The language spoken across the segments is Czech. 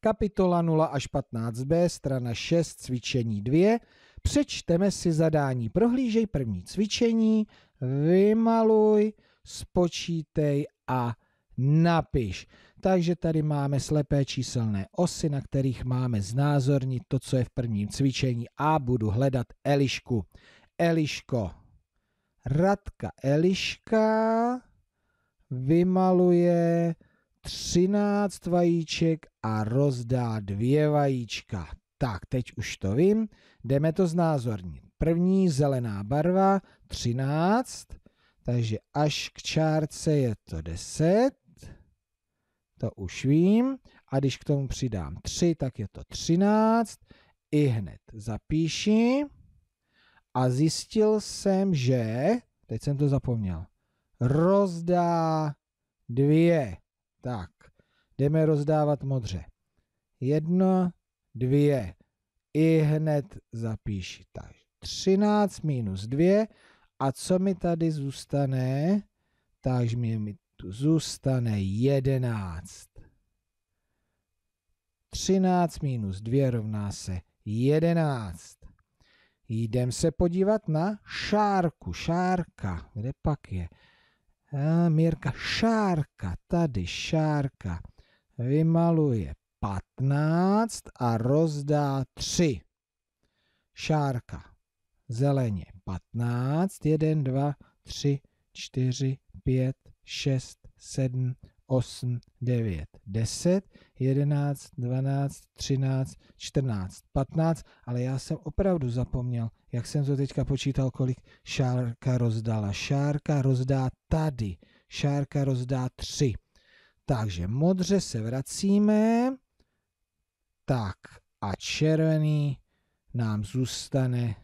kapitola 0 až 15b, strana 6, cvičení 2. Přečteme si zadání. Prohlížej první cvičení, vymaluj, spočítej a napiš. Takže tady máme slepé číselné osy, na kterých máme znázornit to, co je v prvním cvičení a budu hledat Elišku. Eliško. Radka Eliška vymaluje 13 vajíček a rozdá dvě vajíčka. Tak, teď už to vím. Jdeme to znázornit. První zelená barva, 13, takže až k čárce je to 10. To už vím. A když k tomu přidám 3, tak je to 13. I hned zapíši. A zjistil jsem, že, teď jsem to zapomněl, rozdá dvě tak, jdeme rozdávat modře. Jedno, dvě, i hned zapíši. Tak, 13 minus 2 a co mi tady zůstane? Takže mi tu zůstane 11. 13 minus 2 rovná se 11. Jdem se podívat na šárku. Šárka, kde pak je? A Mírka šárka, tady šárka. Vymaluje 15 a rozdá 3. Šárka. Zeleně 15, 1, 2, 3, 4, 5, 6, 7, 8, 9, 10, 11, 12, 13, 14, 15, ale já jsem opravdu zapomněl, jak jsem to teďka počítal, kolik šárka rozdala. Šárka rozdá tady, šárka rozdá 3. Takže modře se vracíme, tak a červený nám zůstane,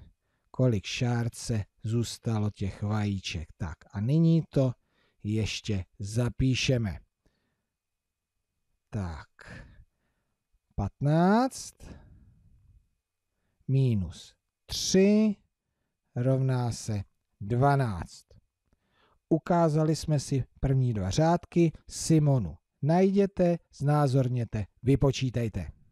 kolik šárce zůstalo těch vajíček. Tak a nyní to ještě zapíšeme. Tak. 15 minus 3 rovná se 12. Ukázali jsme si první dva řádky Simonu. Najděte, znázorněte, vypočítejte.